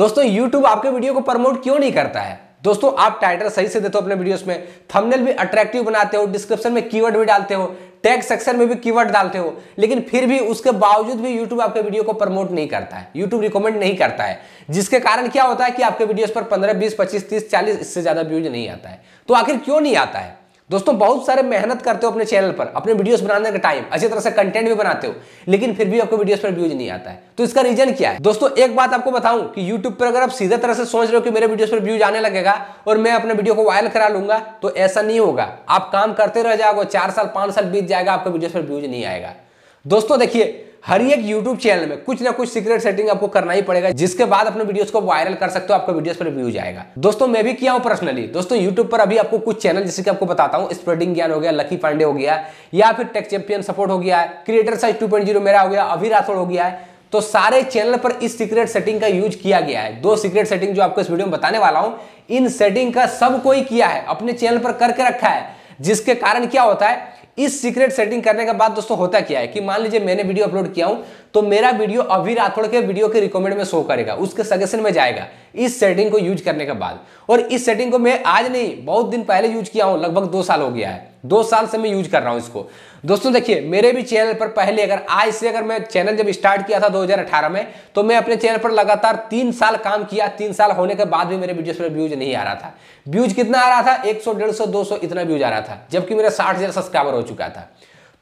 दोस्तों यूट्यूब आपके वीडियो को प्रमोट क्यों नहीं करता है दोस्तों आप टाइटल सही से देते हो अपने वीडियोस में थंबनेल भी अट्रैक्टिव बनाते हो डिस्क्रिप्शन में कीवर्ड भी डालते हो टैग सेक्शन में भी कीवर्ड डालते हो लेकिन फिर भी उसके बावजूद भी यूट्यूब आपके वीडियो को प्रमोट नहीं करता है यूट्यूब रिकमेंड नहीं करता है जिसके कारण क्या होता है कि आपके वीडियोस पर 15, 20, 25, 30, 40 इससे ज्यादा व्यूज नहीं आता है तो आखिर क्यों नहीं आता है दोस्तों बहुत सारे मेहनत करते हो अपने चैनल पर अपने वीडियोस बनाने का टाइम अच्छी तरह से कंटेंट भी बनाते हो लेकिन फिर भी आपको वीडियोस पर व्यूज नहीं आता है तो इसका रीजन क्या है दोस्तों एक बात आपको बताऊं कि यूट्यूब पर अगर आप सीधे तरह से सोच रहे हो कि मेरे वीडियोस पर व्यूज आने लगेगा और मैं अपने वीडियो को वायरल करा लूंगा तो ऐसा नहीं होगा आप काम करते रह जाओगे चार साल पांच साल बीत जाएगा आपके वीडियोज पर व्यूज नहीं आएगा दोस्तों देखिए हर एक यूट्यूब चैनल में कुछ ना कुछ सीक्रेट सेटिंग आपको करना ही पड़ेगा जिसके बाद अपने वीडियोस को वायरल कर सकते हो आपके वीडियोस पर व्यूज आएगा दोस्तों मैं भी किया हूं पर्सनली दोस्तों यूट्यूब पर अभी आपको कुछ चैनल जैसे कि आपको बताता हूं स्प्रेडिंग ज्ञान हो गया लकी पांडे हो गया या फिर टेक चैंपियन सपोर्ट हो गया क्रिएटर साइज टू मेरा हो गया अभी राठौड़ हो गया है तो सारे चैनल पर इस सीक्रेट सेटिंग का यूज किया गया है दो सीक्रेट सेटिंग जो आपको इस वीडियो में बताने वाला हूं इन सेटिंग का सब कोई किया है अपने चैनल पर करके रखा है जिसके कारण क्या होता है इस सीक्रेट सेटिंग करने के बाद दोस्तों होता क्या है कि मान लीजिए मैंने वीडियो अपलोड किया हूं तो मेरा वीडियो अभी राठौड़ के वीडियो के रिकमेंड में शो करेगा उसके सजेशन में जाएगा इस सेटिंग को यूज करने के बाद और इस सेटिंग को मैं आज नहीं बहुत दिन पहले यूज किया हूं लगभग दो साल हो गया है दो साल से मैं यूज कर रहा हूं इसको दोस्तों देखिए मेरे भी चैनल पर पहले अगर आज से अगर मैं चैनल जब स्टार्ट किया था 2018 में तो मैं अपने चैनल पर लगातार तीन साल काम किया तीन साल होने के बाद भी मेरे वीडियोस पर व्यूज नहीं आ रहा था व्यूज कितना आ रहा था 100 150 200 इतना व्यूज आ रहा था जबकि मेरा साठ सब्सक्राइबर हो चुका था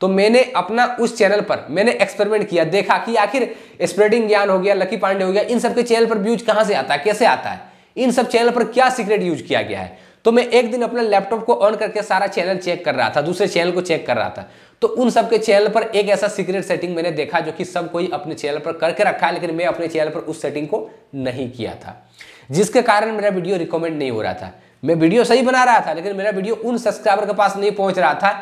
तो मैंने अपना उस चैनल पर मैंने एक्सपेरिमेंट किया देखा कि आखिर स्प्रेडिंग ज्ञान हो गया लकी पांडे हो गया इन सबके चैनल पर व्यूज कहां से आता है कैसे आता है इन सब चैनल पर क्या सीक्रेट यूज किया गया है तो मैं एक दिन अपने लैपटॉप को ऑन करके सारा चैनल चेक कर रहा था दूसरे चैनल को चेक कर रहा था तो उन सबके चैनल पर एक ऐसा सीक्रेट सेटिंग मैंने देखा जो कि सब कोई अपने चैनल पर करके रखा है लेकिन मैं अपने चैनल पर उस सेटिंग को नहीं किया था जिसके कारण मेरा वीडियो रिकमेंड नहीं हो रहा था मैं वीडियो सही बना रहा था लेकिन मेरा वीडियो उन सब्सक्राइबर के पास नहीं पहुंच रहा था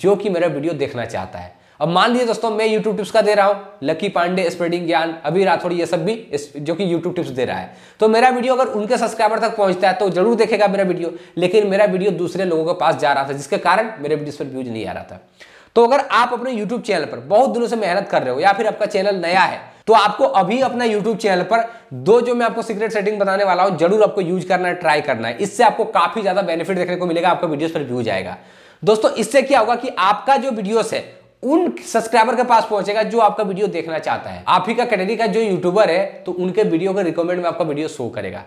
जो कि मेरा वीडियो देखना चाहता है अब मान लीजिए दोस्तों मैं यूट्यूब टिप्स का दे रहा हूं लकी पांडे स्प्रेडिंग ज्ञान अभी राठौड़ ये सब भी जो कि यूट्यूब टिप्स दे रहा है तो मेरा वीडियो अगर उनके सब्सक्राइबर तक पहुंचता है तो जरूर देखेगा मेरा वीडियो लेकिन मेरा वीडियो दूसरे लोगों के पास जा रहा था जिसके कारण मेरे वीडियो पर व्यूज नहीं आ रहा था तो अगर आप अपने यूट्यूब चैनल पर बहुत दिनों से मेहनत कर रहे हो या फिर आपका चैनल नया है तो आपको अभी अपना YouTube चैनल पर दो जो मैं आपको सीक्रेट सेटिंग बताने वाला हूं जरूर आपको यूज करना है ट्राई करना है इससे आपको काफी ज्यादा बेनिफिट देखने को मिलेगा आपका वीडियोस पर व्यूज आएगा दोस्तों इससे क्या होगा कि आपका जो वीडियोस है उन सब्सक्राइबर के पास पहुंचेगा जो आपका वीडियो देखना चाहता है आप ही का कैटेगरी का जो यूट्यूबर है तो उनके वीडियो का रिकमेंड में आपका वीडियो शो करेगा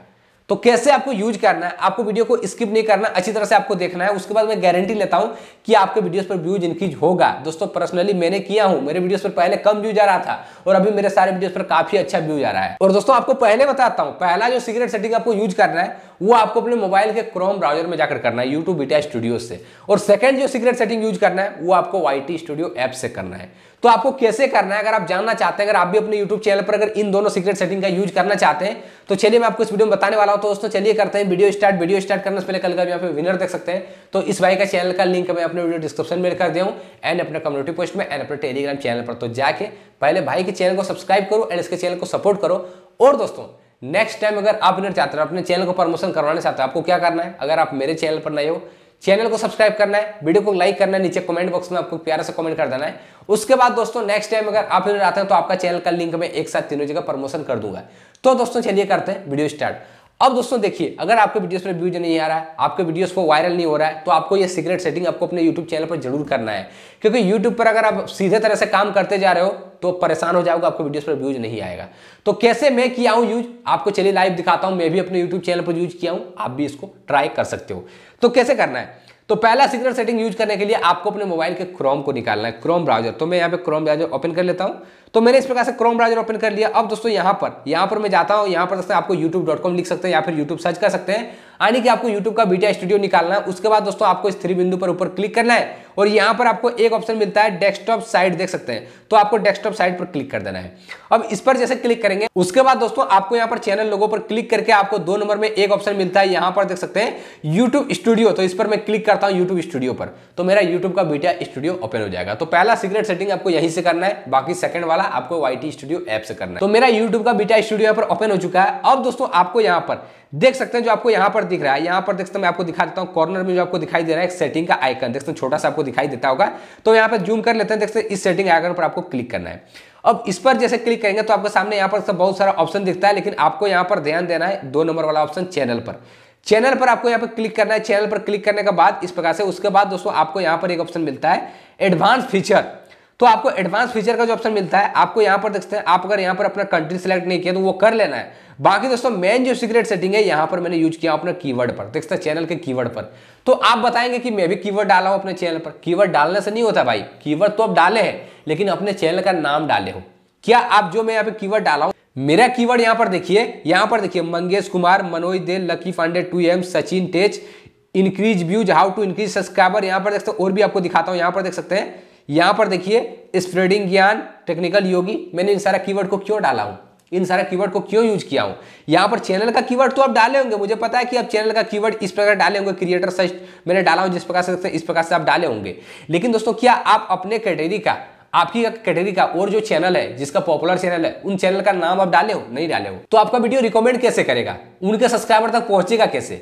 तो कैसे आपको यूज करना है आपको वीडियो को स्किप नहीं करना अच्छी तरह से आपको देखना है उसके बाद मैं गारंटी लेता हूं कि आपके वीडियोस पर व्यूज इंक्रीज होगा दोस्तों पर्सनली मैंने किया हूं मेरे वीडियोस पर पहले कम व्यूज आ रहा था और अभी मेरे सारे वीडियोस पर काफी अच्छा व्यूज आ रहा है और दोस्तों आपको पहले बताता हूं पहला जो सीक्रेट सेटिंग आपको यूज करना है वो आपको अपने मोबाइल के क्रोम ब्राउजर में जाकर करना है यूट्यूब बीटा स्टूडियो से और सेकंड जो सीक्रेट सेटिंग यूज करना है वो आपको वाई स्टूडियो ऐप से करना है तो आपको कैसे करना है अगर आप जानना चाहते हैं अगर आप भी अपने YouTube चैनल पर अगर इन दोनों सीक्रेट सेटिंग का यूज करना चाहते हैं तो चलिए मैं आपको इस वीडियो में बताने वाला हूं तो दोस्तों चलिए करते हैं वीडियो स्टार्ट वीडियो स्टार्ट करने से पहले कल का यहाँ पे विनर देख सकते हैं तो इस भाई का चैनल का लिंक मैं अपने वीडियो डिस्क्रिप्शन में कर दूँ एंड अपने कम्युनिटी पोस्ट में एंड अपने टेलीग्राम चैनल पर तो जाके पहले भाई के चैनल को सब्सक्राइब करो एंड इसके चैनल को सपोर्ट करो और दोस्तों नेक्स्ट टाइम अगर आप विनर चाहते हैं अपने चैनल को प्रमोशन करवाना चाहते हैं आपको क्या करना है अगर आप मेरे चैनल पर नए हो चैनल को सब्सक्राइब करना है वीडियो को लाइक करना है नीचे कमेंट बॉक्स में आपको प्यारा से कमेंट कर देना है उसके बाद दोस्तों नेक्स्ट टाइम अगर आप इधर आते हैं तो आपका चैनल का लिंक में एक साथ तीनों जगह प्रमोशन कर दूंगा तो दोस्तों चलिए करते हैं वीडियो स्टार्ट अब दोस्तों देखिए अगर आपके वीडियोस पर व्यूज नहीं आ रहा है आपके वीडियोस को वायरल नहीं हो रहा है तो आपको ये सीक्रेट सेटिंग आपको अपने यूट्यूब चैनल पर जरूर करना है क्योंकि यूट्यूब पर अगर आप सीधे तरह से काम करते जा रहे हो तो परेशान हो जाओगे आपको वीडियोस पर व्यूज नहीं आएगा तो कैसे मैं किया हूं यूज आपको चलिए लाइव दिखाता हूं मैं भी अपने यूट्यूब चैनल पर यूज किया हूं आप भी इसको ट्राई कर सकते हो तो कैसे करना है तो पहला सिग्नल सेटिंग यूज करने के लिए आपको अपने मोबाइल के क्रोम को निकालना है क्रोम ब्राउजर तो मैं यहाँ पे क्रोम ब्राउजर ओपन कर लेता हूँ तो मैंने इस प्रकार से क्रोम ब्राउजर ओपन कर लिया अब दोस्तों यहाँ पर यहाँ पर मैं जाता हूँ यहाँ पर दोस्तों आपको यूट्यूब लिख सकते हैं या फिर यूट्यूब सर्च कर सकते हैं यानी कि आपको यूट्यूब का बीटा स्टूडियो निकालना है उसके बाद दोस्तों आपको इस थ्री बिंदु पर ऊपर क्लिक करना है और यहां पर आपको एक ऑप्शन मिलता है डेस्कटॉप साइट देख सकते हैं तो आपको डेस्कटॉप साइट पर क्लिक कर देना है अब इस पर जैसे क्लिक करेंगे उसके बाद दोस्तों आपको यहाँ पर चैनल लोगों पर क्लिक करके आपको दो नंबर में एक ऑप्शन मिलता है यहां पर देख सकते हैं यूट्यूब स्टूडियो तो इस पर मैं क्लिक करता हूँ यूट्यूब स्टूडियो पर तो मेरा यूट्यूब का बीटा स्टूडियो ओपन हो जाएगा तो पहला सीक्रेट सेटिंग आपको यहीं से करना है बाकी सेकंड वाला आपको वाई स्टूडियो ऐप से करना है तो मेरा यूट्यूब का बीटा स्टूडियो पर ओपन हो चुका है अब दोस्तों आपको यहाँ पर देख सकते हैं जो आपको यहाँ पर दिख रहा है यहाँ पर देखते मैं आपको दिखा देता हूँ कॉर्नर में जो आपको दिखाई दे रहा है एक सेटिंग का आइकन देखते हैं छोटा सा आपको दिखाई देता होगा तो यहाँ पर जूम कर लेते हैं देखते इस सेटिंग आइकन पर आपको क्लिक करना है अब इस पर जैसे क्लिक करेंगे तो आपके सामने यहाँ पर सब बहुत सारा ऑप्शन दिखता है लेकिन आपको यहाँ पर ध्यान देना है दो नंबर वाला ऑप्शन चैनल पर चैनल पर आपको यहाँ पर क्लिक करना है चैनल पर क्लिक करने के बाद इस प्रकार से उसके बाद दोस्तों आपको यहाँ पर एक ऑप्शन मिलता है एडवांस फीचर तो आपको एडवांस फीचर का जो ऑप्शन मिलता है आपको यहाँ पर देखते हैं आप अगर यहाँ पर अपना कंट्री सेलेक्ट नहीं किया तो वो कर लेना है बाकी दोस्तों मेन जो सीक्रेट सेटिंग है यहां पर मैंने यूज किया अपने कीवर्ड पर देखते हैं चैनल के कीवर्ड पर तो आप बताएंगे कि मैं भी कीवर्ड डाला हूं अपने चैनल पर कीवर्ड डालने से नहीं होता भाई कीवर्ड तो आप डाले हैं लेकिन अपने चैनल का नाम डाले हो क्या आप जो मैं यहाँ पे कीवर्ड डाला हूं मेरा कीवर्ड यहाँ पर देखिए यहां पर देखिए मंगेश कुमार मनोज दे लकी फांडे टू एम Sachin tech increase views how to increase subscriber यहां पर देखते हो और भी आपको दिखाता हूं यहाँ पर देख सकते हैं यहां पर देखिए स्प्रेडिंग ज्ञान टेक्निकल योगी मैंने इन सारा कीवर्ड को क्यों डाला हूं इन सारा कीवर्ड को क्यों यूज किया हूँ यहाँ पर चैनल का कीवर्ड तो आप डाले होंगे मुझे पता है कि आप चैनल का कीवर्ड इस प्रकार डाले होंगे क्रिएटर सर्च मैंने डाला हूँ जिस प्रकार से इस प्रकार से आप डाले होंगे लेकिन दोस्तों क्या आप अपने कैटेगरी का आपकी कैटेगरी का और जो चैनल है जिसका पॉपुलर चैनल है उन चैनल का नाम आप डाले हो नहीं डाले हो तो आपका वीडियो रिकमेंड कैसे करेगा उनके सब्सक्राइबर तक पहुंचेगा कैसे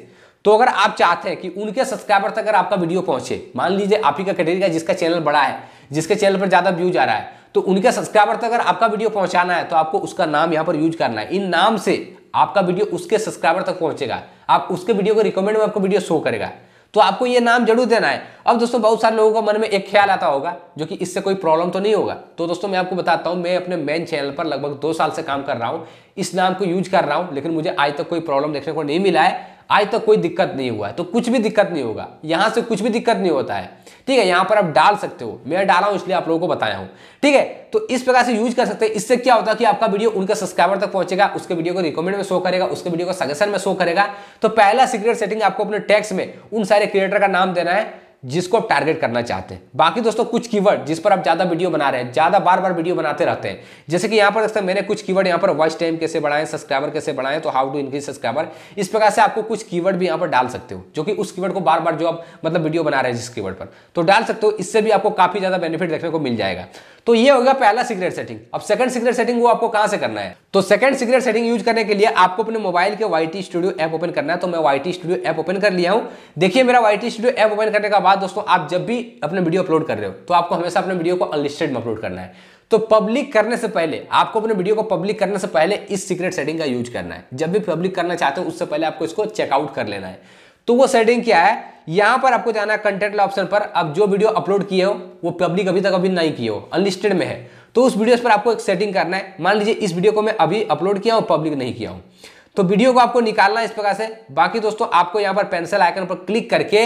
तो अगर आप चाहते हैं कि उनके सब्सक्राइबर तक अगर आपका वीडियो पहुंचे मान लीजिए आप ही का कैटेगरी जिसका चैनल बड़ा है जिसके चैनल पर ज़्यादा व्यूज आ रहा है तो उनके सब्सक्राइबर तक अगर आपका वीडियो पहुंचाना है तो आपको उसका नाम यहाँ पर यूज करना है इन नाम से आपका वीडियो उसके सब्सक्राइबर तक पहुंचेगा आप उसके वीडियो को रिकमेंड में आपको वीडियो शो करेगा तो आपको ये नाम जरूर देना है अब दोस्तों बहुत सारे लोगों का मन में एक ख्याल आता होगा जो कि इससे कोई प्रॉब्लम तो नहीं होगा तो दोस्तों मैं आपको बताता हूं मैं अपने मेन चैनल पर लगभग दो साल से काम कर रहा हूँ इस नाम को यूज कर रहा हूँ लेकिन मुझे आज तक कोई प्रॉब्लम देखने को नहीं मिला है आज तक कोई दिक्कत नहीं हुआ है तो कुछ भी दिक्कत नहीं होगा यहाँ से कुछ भी दिक्कत नहीं होता है ठीक है यहाँ पर आप डाल सकते हो मैं डाला हूँ इसलिए आप लोगों को बताया हूँ ठीक है तो इस प्रकार से यूज कर सकते हैं इससे क्या होता है कि आपका वीडियो उनके सब्सक्राइबर तक पहुंचेगा उसके वीडियो को रिकमेंड में शो करेगा उसके वीडियो को सजेशन में शो करेगा तो पहला सीक्रेट सेटिंग आपको अपने टैक्स में उन सारे क्रिएटर का नाम देना है जिसको आप टारगेट करना चाहते हैं बाकी दोस्तों कुछ कीवर्ड जिस पर आप ज़्यादा वीडियो बना रहे हैं ज़्यादा बार बार वीडियो बनाते रहते हैं जैसे कि यहां पर देखते हैं मैंने कुछ कीवर्ड यहाँ पर वॉच टाइम कैसे बढ़ाएं सब्सक्राइबर कैसे बढ़ाएं तो हाउ टू इंक्रीज सब्सक्राइबर इस प्रकार से आपको कुछ कीवर्ड भी यहाँ पर डाल सकते हो जो कि उस कीवर्ड को बार बार जो आप मतलब वीडियो बना रहे हैं जिस कीवर्ड पर तो डाल सकते हो इससे भी आपको काफ़ी ज़्यादा बेनिफिट देखने को मिल जाएगा तो ये होगा पहला सिगरेट सेटिंग अब सेकंड सिगरेट सेटिंग वो आपको कहां से करना है तो सेकंड सिगरेट सेटिंग यूज करने के लिए आपको अपने मोबाइल के वाई स्टूडियो ऐप ओपन करना है तो मैं वाई स्टूडियो ऐप ओपन कर लिया हूं देखिए मेरा वाई स्टूडियो ऐप ओपन करने के बाद दोस्तों आप जब भी अपने वीडियो अपलोड कर रहे हो तो आपको हमेशा अपने वीडियो को अनलिस्टेड में अपलोड करना है तो पब्लिक करने से पहले आपको अपने वीडियो को पब्लिक करने से पहले इस सीक्रेट सेटिंग का यूज करना है जब भी पब्लिक करना चाहते हो उससे पहले आपको इसको चेकआउट कर लेना है तो वो सेटिंग क्या है यहां पर आपको जाना है कंटेंट ऑप्शन पर आप जो वीडियो अपलोड किए हो वो पब्लिक अभी तक अभी नहीं किए हो अनलिस्टेड में है तो उस वीडियो पर आपको एक सेटिंग करना है मान लीजिए इस वीडियो को मैं अभी अपलोड किया हूं पब्लिक नहीं किया हूं तो वीडियो को आपको निकालना इस प्रकार से बाकी दोस्तों आपको यहाँ पर पेंसिल आइकन पर क्लिक करके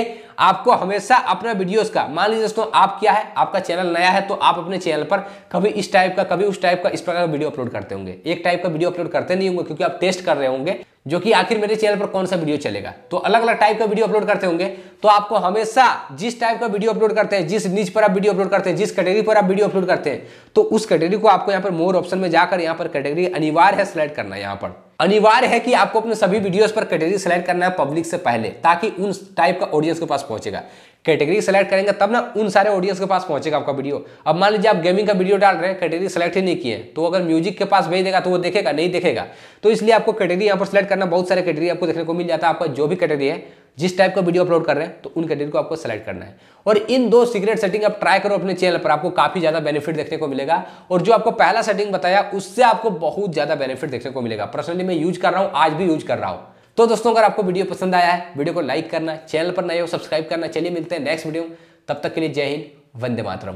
आपको हमेशा अपना वीडियोस का मान लीजिए दोस्तों आप क्या है आपका चैनल नया है तो आप अपने चैनल पर कभी इस टाइप का कभी उस टाइप का इस प्रकार का वीडियो अपलोड करते होंगे एक टाइप का वीडियो अपलोड करते नहीं होंगे क्योंकि आप टेस्ट कर रहे होंगे जो कि आखिर मेरे चैनल पर कौन सा वीडियो चलेगा तो अलग अलग टाइप का वीडियो अपलोड करते होंगे तो आपको हमेशा जिस टाइप का वीडियो अपलोड करते हैं जिस नीच पर आप वीडियो अपलोड करते हैं जिस कैटेगरी पर आप वीडियो अपलोड करते हैं तो उस कैटेगरी को आपको यहाँ पर मोर ऑप्शन में जाकर यहाँ पर कैटेगरी अनिवार्य है सिलेक्ट करना है यहाँ पर अनिवार्य है कि आपको अपने सभी वीडियोस पर कैटेगरी सेलेक्ट करना है पब्लिक से पहले ताकि उन टाइप का ऑडियंस के पास पहुंचेगा कैटेगरी सेलेक्ट करेंगे तब ना उन सारे ऑडियंस के पास पहुंचेगा आपका वीडियो अब मान लीजिए आप गेमिंग का वीडियो डाल रहे हैं कैटेगरी सेलेक्ट ही नहीं किए तो अगर म्यूजिक के पास भेज देगा तो वो देखेगा नहीं देखेगा तो इसलिए आपको कैटेगरी यहाँ पर सेलेक्ट करना बहुत सारे कैटेगरी आपको देखने को मिल जाता है आपका जो भी कैटेगरी है जिस टाइप का वीडियो अपलोड कर रहे हैं तो उन कैंडिडेट को आपको सेलेक्ट करना है और इन दो सीक्रेट सेटिंग आप ट्राई करो अपने चैनल पर आपको काफी ज्यादा बेनिफिट देखने को मिलेगा और जो आपको पहला सेटिंग बताया उससे आपको बहुत ज्यादा बेनिफिट देखने को मिलेगा पर्सनली मैं यूज कर रहा हूँ आज भी यूज कर रहा हूँ तो दोस्तों अगर आपको वीडियो पसंद आया है वीडियो को लाइक करना चैनल पर नए हो सब्सक्राइब करना चलिए मिलते हैं नेक्स्ट वीडियो तब तक के लिए जय हिंद वंदे मातरम